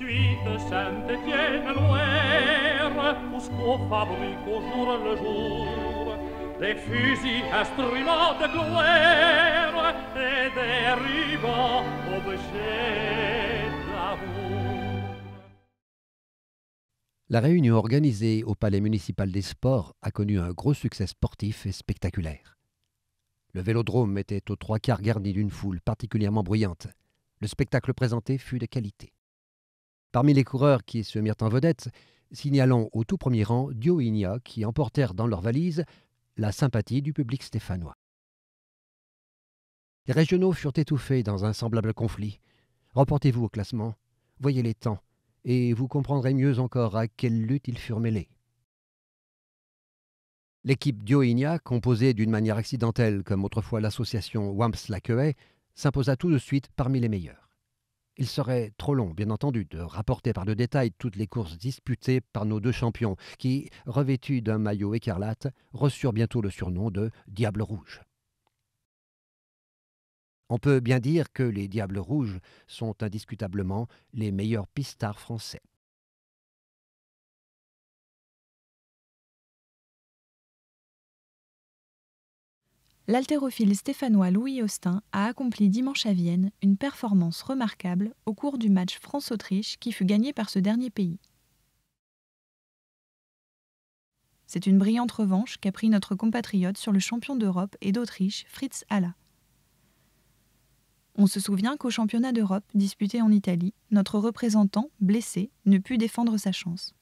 La réunion organisée au Palais municipal des sports a connu un gros succès sportif et spectaculaire. Le vélodrome était aux trois quarts garni d'une foule particulièrement bruyante. Le spectacle présenté fut de qualité. Parmi les coureurs qui se mirent en vedette, signalant au tout premier rang Dio qui emportèrent dans leur valise la sympathie du public stéphanois. Les régionaux furent étouffés dans un semblable conflit. « vous au classement, voyez les temps, et vous comprendrez mieux encore à quelle lutte ils furent mêlés. L'équipe Dio composée d'une manière accidentelle comme autrefois l'association Wamps-Laqueuet, s'imposa tout de suite parmi les meilleurs. Il serait trop long, bien entendu, de rapporter par le détail toutes les courses disputées par nos deux champions, qui, revêtus d'un maillot écarlate, reçurent bientôt le surnom de Diable Rouge. On peut bien dire que les Diables Rouges sont indiscutablement les meilleurs pistards français. l'haltérophile stéphanois Louis Austin a accompli dimanche à Vienne une performance remarquable au cours du match France-Autriche qui fut gagné par ce dernier pays. C'est une brillante revanche qu'a pris notre compatriote sur le champion d'Europe et d'Autriche, Fritz Halla. On se souvient qu'au championnat d'Europe disputé en Italie, notre représentant, blessé, ne put défendre sa chance.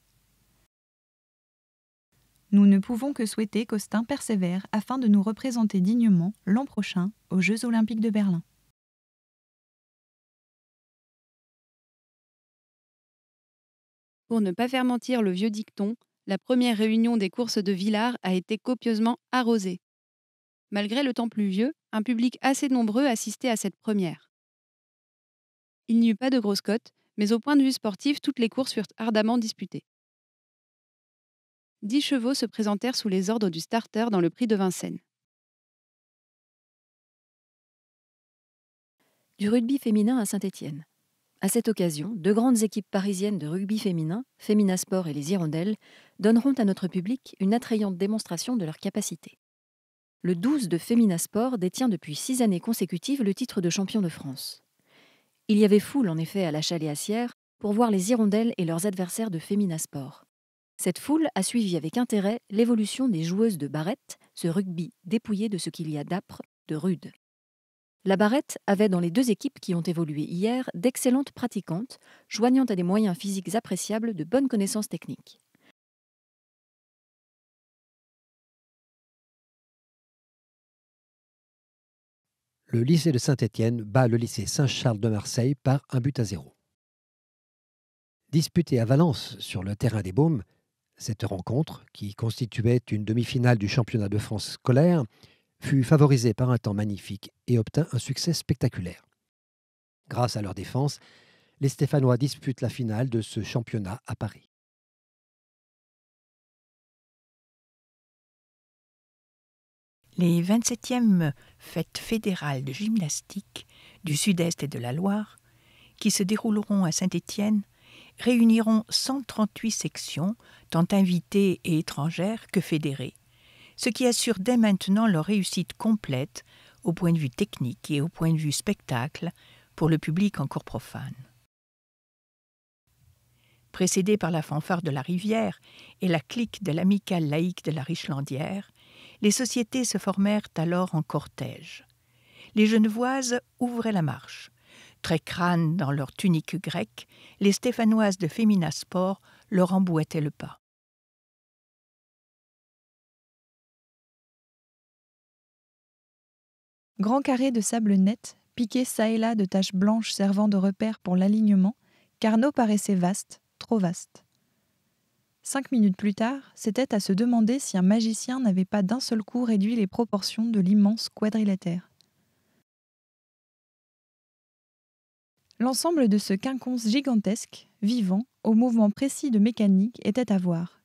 Nous ne pouvons que souhaiter qu'Austin persévère afin de nous représenter dignement l'an prochain aux Jeux olympiques de Berlin. Pour ne pas faire mentir le vieux dicton, la première réunion des courses de Villars a été copieusement arrosée. Malgré le temps pluvieux, un public assez nombreux assistait à cette première. Il n'y eut pas de grosse cote, mais au point de vue sportif, toutes les courses furent ardemment disputées. 10 chevaux se présentèrent sous les ordres du starter dans le prix de Vincennes. Du rugby féminin à Saint-Étienne. À cette occasion, deux grandes équipes parisiennes de rugby féminin, Féminasport Sport et les Hirondelles, donneront à notre public une attrayante démonstration de leur capacité. Le 12 de Féminasport Sport détient depuis six années consécutives le titre de champion de France. Il y avait foule en effet à la Sierre pour voir les Hirondelles et leurs adversaires de Féminasport. Sport. Cette foule a suivi avec intérêt l'évolution des joueuses de barrette, ce rugby dépouillé de ce qu'il y a d'âpre, de rude. La barrette avait dans les deux équipes qui ont évolué hier d'excellentes pratiquantes, joignant à des moyens physiques appréciables de bonnes connaissances techniques. Le lycée de Saint-Étienne bat le lycée Saint-Charles de Marseille par un but à zéro. Disputé à Valence sur le terrain des Baumes, cette rencontre, qui constituait une demi-finale du championnat de France scolaire, fut favorisée par un temps magnifique et obtint un succès spectaculaire. Grâce à leur défense, les Stéphanois disputent la finale de ce championnat à Paris. Les 27e fêtes fédérales de gymnastique du Sud-Est et de la Loire, qui se dérouleront à Saint-Étienne réuniront 138 sections, tant invitées et étrangères que fédérées, ce qui assure dès maintenant leur réussite complète au point de vue technique et au point de vue spectacle pour le public encore profane. Précédées par la fanfare de la rivière et la clique de l'amicale laïque de la Richelandière, les sociétés se formèrent alors en cortège. Les Genevoises ouvraient la marche. Très crânes dans leur tunique grecque, les Stéphanoises de Féminasport leur emboîtaient le pas. Grand carré de sable net, piqué çà et là de taches blanches servant de repère pour l'alignement, Carnot paraissait vaste, trop vaste. Cinq minutes plus tard, c'était à se demander si un magicien n'avait pas d'un seul coup réduit les proportions de l'immense quadrilatère. L'ensemble de ce quinconce gigantesque, vivant, au mouvement précis de mécanique, était à voir.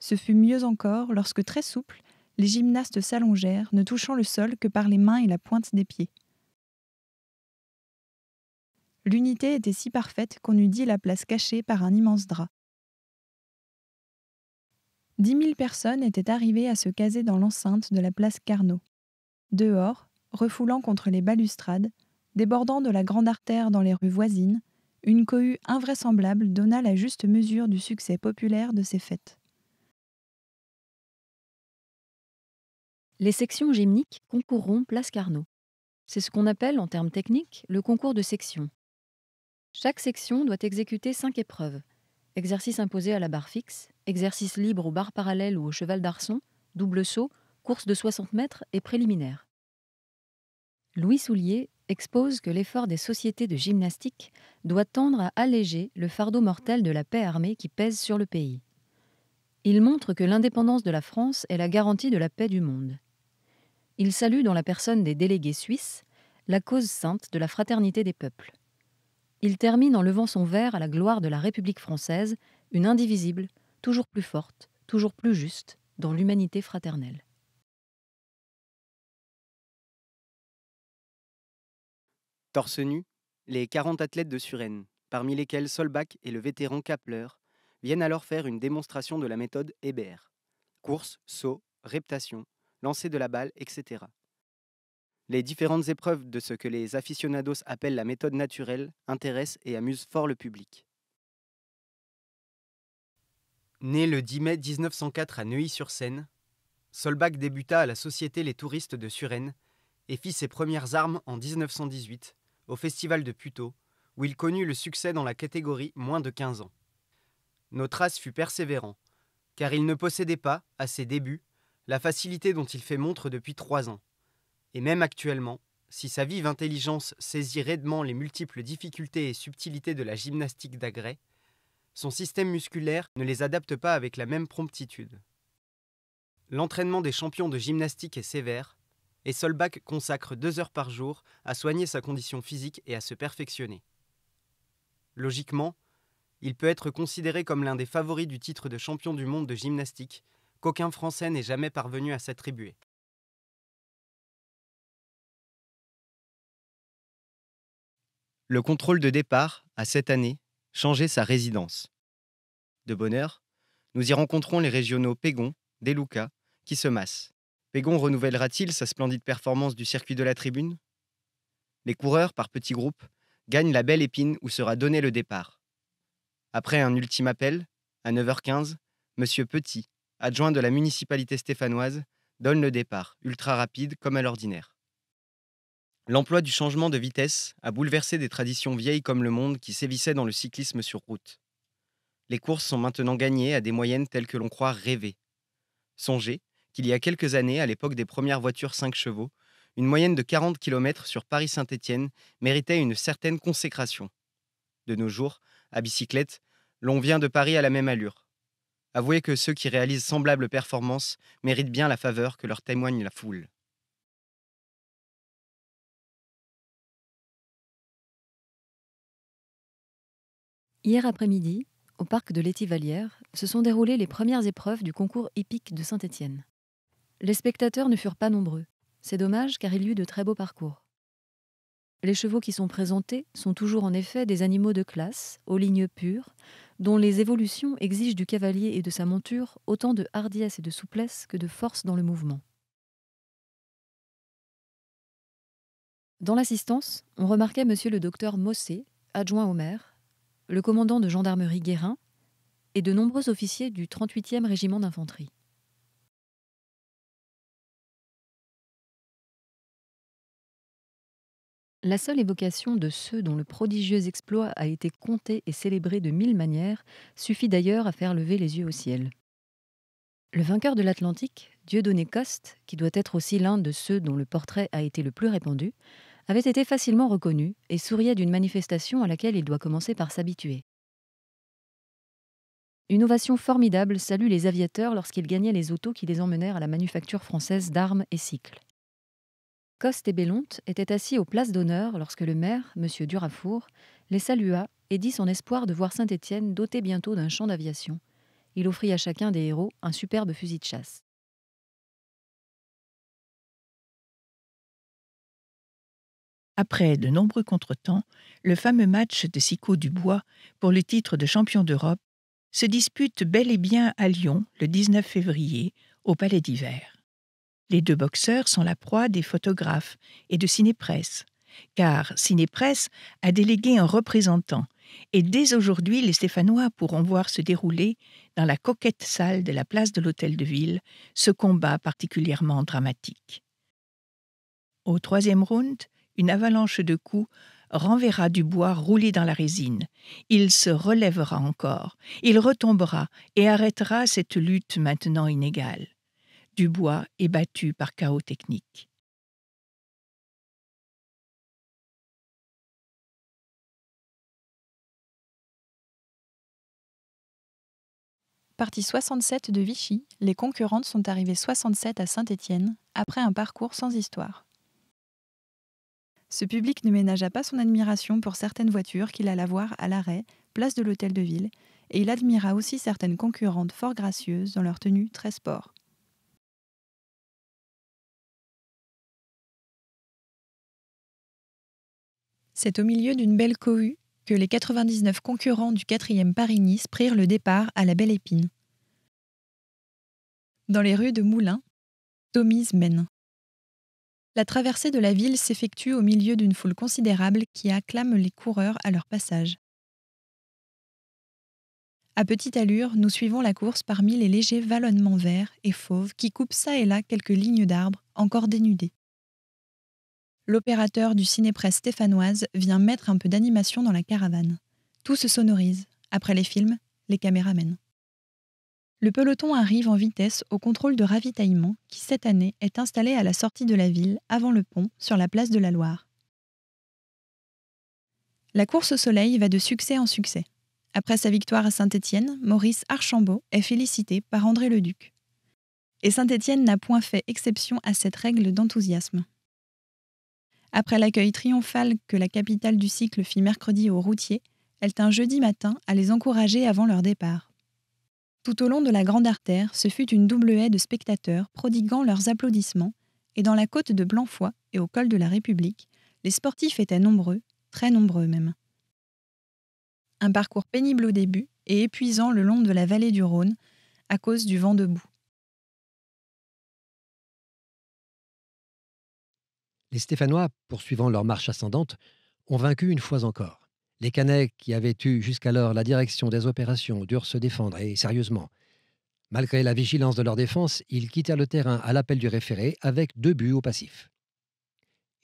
Ce fut mieux encore lorsque, très souple, les gymnastes s'allongèrent, ne touchant le sol que par les mains et la pointe des pieds. L'unité était si parfaite qu'on eût dit la place cachée par un immense drap. Dix mille personnes étaient arrivées à se caser dans l'enceinte de la place Carnot. Dehors, refoulant contre les balustrades, Débordant de la grande artère dans les rues voisines, une cohue invraisemblable donna la juste mesure du succès populaire de ces fêtes. Les sections gymniques concourront place Carnot. C'est ce qu'on appelle, en termes techniques, le concours de section. Chaque section doit exécuter cinq épreuves exercice imposé à la barre fixe, exercice libre aux barres parallèles ou au cheval d'arçon, double saut, course de 60 mètres et préliminaire. Louis Soulier expose que l'effort des sociétés de gymnastique doit tendre à alléger le fardeau mortel de la paix armée qui pèse sur le pays. Il montre que l'indépendance de la France est la garantie de la paix du monde. Il salue dans la personne des délégués suisses la cause sainte de la fraternité des peuples. Il termine en levant son verre à la gloire de la République française, une indivisible, toujours plus forte, toujours plus juste, dans l'humanité fraternelle. Torse nu, les 40 athlètes de Suresnes, parmi lesquels Solbach et le vétéran Kapler, viennent alors faire une démonstration de la méthode Hébert. Course, saut, reptation, lancer de la balle, etc. Les différentes épreuves de ce que les aficionados appellent la méthode naturelle intéressent et amusent fort le public. Né le 10 mai 1904 à Neuilly-sur-Seine, Solbach débuta à la Société Les Touristes de Suresnes et fit ses premières armes en 1918 au Festival de Puteaux, où il connut le succès dans la catégorie moins de 15 ans. Notras fut persévérant, car il ne possédait pas, à ses débuts, la facilité dont il fait montre depuis trois ans. Et même actuellement, si sa vive intelligence saisit raidement les multiples difficultés et subtilités de la gymnastique d'agrès, son système musculaire ne les adapte pas avec la même promptitude. L'entraînement des champions de gymnastique est sévère, et Solbach consacre deux heures par jour à soigner sa condition physique et à se perfectionner. Logiquement, il peut être considéré comme l'un des favoris du titre de champion du monde de gymnastique, qu'aucun Français n'est jamais parvenu à s'attribuer. Le contrôle de départ a cette année changé sa résidence. De bonne heure, nous y rencontrons les régionaux Pégon, Deluca, qui se massent. Pégon renouvellera-t-il sa splendide performance du circuit de la tribune Les coureurs, par petits groupes, gagnent la belle épine où sera donné le départ. Après un ultime appel, à 9h15, M. Petit, adjoint de la municipalité stéphanoise, donne le départ, ultra rapide comme à l'ordinaire. L'emploi du changement de vitesse a bouleversé des traditions vieilles comme le monde qui sévissaient dans le cyclisme sur route. Les courses sont maintenant gagnées à des moyennes telles que l'on croit rêver. Songez qu'il y a quelques années, à l'époque des premières voitures 5 chevaux, une moyenne de 40 km sur Paris-Saint-Étienne méritait une certaine consécration. De nos jours, à bicyclette, l'on vient de Paris à la même allure. Avouez que ceux qui réalisent semblables performances méritent bien la faveur que leur témoigne la foule. Hier après-midi, au parc de l'Étivalière, se sont déroulées les premières épreuves du concours épique de Saint-Étienne. Les spectateurs ne furent pas nombreux. C'est dommage car il y eut de très beaux parcours. Les chevaux qui sont présentés sont toujours en effet des animaux de classe, aux lignes pures, dont les évolutions exigent du cavalier et de sa monture autant de hardiesse et de souplesse que de force dans le mouvement. Dans l'assistance, on remarquait monsieur le docteur Mossé, adjoint au maire, le commandant de gendarmerie Guérin et de nombreux officiers du 38e régiment d'infanterie. La seule évocation de ceux dont le prodigieux exploit a été compté et célébré de mille manières suffit d'ailleurs à faire lever les yeux au ciel. Le vainqueur de l'Atlantique, Dieudonné Coste, qui doit être aussi l'un de ceux dont le portrait a été le plus répandu, avait été facilement reconnu et souriait d'une manifestation à laquelle il doit commencer par s'habituer. Une ovation formidable salue les aviateurs lorsqu'ils gagnaient les autos qui les emmenèrent à la manufacture française d'armes et cycles. Coste et Bellonte étaient assis aux places d'honneur lorsque le maire, M. Durafour, les salua et dit son espoir de voir Saint-Étienne doté bientôt d'un champ d'aviation. Il offrit à chacun des héros un superbe fusil de chasse. Après de nombreux contretemps, le fameux match de Sico Dubois pour le titre de champion d'Europe se dispute bel et bien à Lyon le 19 février au Palais d'Hiver. Les deux boxeurs sont la proie des photographes et de Cinépresse, car Cinépresse a délégué un représentant, et dès aujourd'hui les Stéphanois pourront voir se dérouler, dans la coquette salle de la place de l'Hôtel de Ville, ce combat particulièrement dramatique. Au troisième round, une avalanche de coups renverra du bois roulé dans la résine. Il se relèvera encore, il retombera et arrêtera cette lutte maintenant inégale. Du bois est battu par chaos technique. Partie 67 de Vichy, les concurrentes sont arrivées 67 à Saint-Étienne après un parcours sans histoire. Ce public ne ménagea pas son admiration pour certaines voitures qu'il alla voir à l'arrêt, place de l'Hôtel de Ville, et il admira aussi certaines concurrentes fort gracieuses dans leur tenue très sport. C'est au milieu d'une belle cohue que les 99 concurrents du 4e Paris-Nice prirent le départ à la Belle Épine. Dans les rues de Moulins, Tomise mène. La traversée de la ville s'effectue au milieu d'une foule considérable qui acclame les coureurs à leur passage. À petite allure, nous suivons la course parmi les légers vallonnements verts et fauves qui coupent çà et là quelques lignes d'arbres encore dénudées. L'opérateur du cinépresse stéphanoise vient mettre un peu d'animation dans la caravane. Tout se sonorise. Après les films, les caméramènes. Le peloton arrive en vitesse au contrôle de ravitaillement qui, cette année, est installé à la sortie de la ville, avant le pont, sur la place de la Loire. La course au soleil va de succès en succès. Après sa victoire à Saint-Étienne, Maurice Archambault est félicité par André Leduc. Et Saint-Étienne n'a point fait exception à cette règle d'enthousiasme. Après l'accueil triomphal que la capitale du cycle fit mercredi aux routiers, elle tint jeudi matin à les encourager avant leur départ. Tout au long de la grande artère, ce fut une double haie de spectateurs prodiguant leurs applaudissements, et dans la côte de Blanfoy et au col de la République, les sportifs étaient nombreux, très nombreux même. Un parcours pénible au début et épuisant le long de la vallée du Rhône à cause du vent debout. Les Stéphanois, poursuivant leur marche ascendante, ont vaincu une fois encore. Les Canets, qui avaient eu jusqu'alors la direction des opérations, durent se défendre, et sérieusement. Malgré la vigilance de leur défense, ils quittèrent le terrain à l'appel du référé avec deux buts au passif.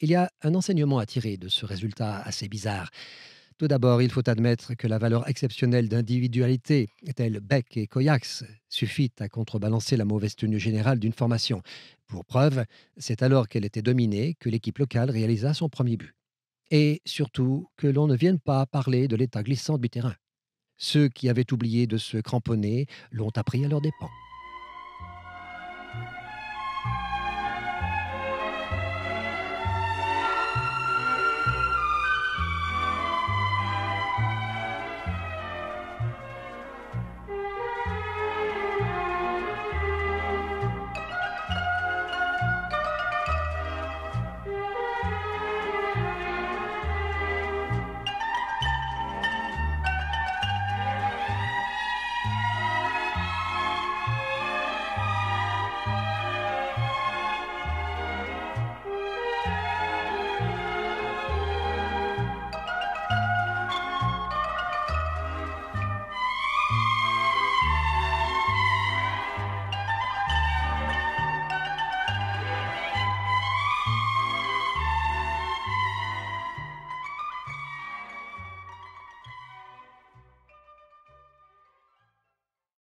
Il y a un enseignement à tirer de ce résultat assez bizarre. Tout d'abord, il faut admettre que la valeur exceptionnelle d'individualité, telle Beck et Coyax, suffit à contrebalancer la mauvaise tenue générale d'une formation. Pour preuve, c'est alors qu'elle était dominée que l'équipe locale réalisa son premier but. Et surtout, que l'on ne vienne pas parler de l'état glissant du terrain. Ceux qui avaient oublié de se cramponner l'ont appris à leurs dépens.